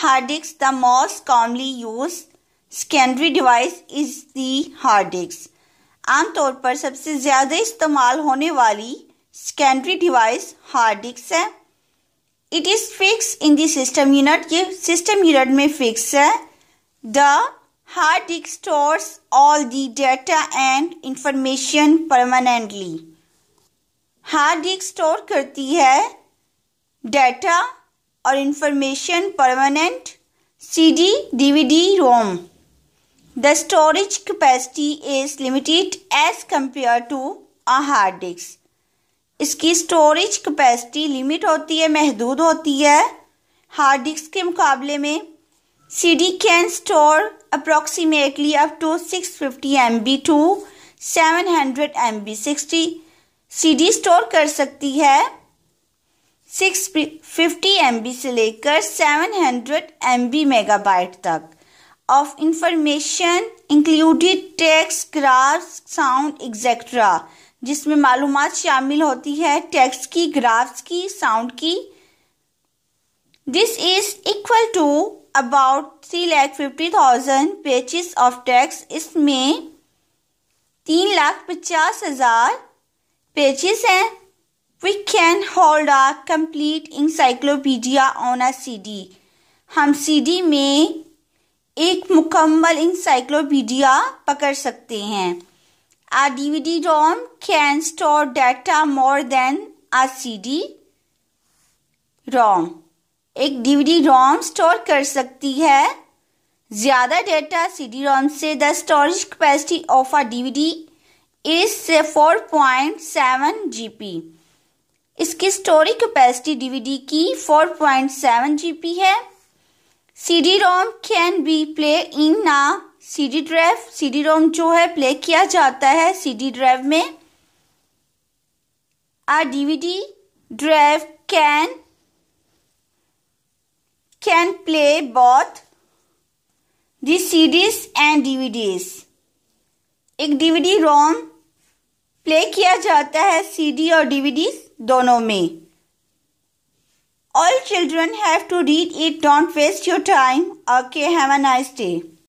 hard disk, the most commonly used secondary device is the hard disk. तौर पर सबसे ज़्यादा इस्तेमाल होने वाली सेकेंडरी डिवाइस हार्ड डिस्क है it is fix in the system unit ये सिस्टम यूनिट में फिक्स है the hard disk stores all the data and information permanently hard disk store करती है data C D D V D ROM the storage capacity is limited as compare to a hard disk इसकी storage capacity limit होती है महदूद होती है hard disk के मुकाबले में C D can store approximately up to six fifty M B to seven hundred M B sixty C D store कर सकती है सिक्स फिफ्टी एम बी से लेकर seven hundred M B megabyte तक of information included text graphs sound etcetera जिसमें मालूम शामिल होती है टेक्स की ग्राफ्स की साउंड की this is equal to about three lakh fifty thousand pages of text इसमें तीन लाख पचास हजार पेजिस हैं We can hold a complete encyclopedia on a CD. हम CD में एक मुकम्मल इंसाइक्लोपीडिया पकड़ सकते हैं A DVD ROM can store data more than a CD ROM. एक DVD ROM स्टोर कर सकती है ज़्यादा डेटा सी डी रोम से the storage capacity of a D V D is से four point seven G B इसकी storage capacity DVD की 4.7 GB है CD ROM can be play in ना सीडी ड्राइव सीडी रोम जो है play किया जाता है सीडी ड्राइव में आ DVD drive can can play both the CDs and DVDs एक डीवीडी रोम प्ले किया जाता है सीडी और DVDs Don't know me. All children have to read it. Don't waste your time. Okay, have a nice day.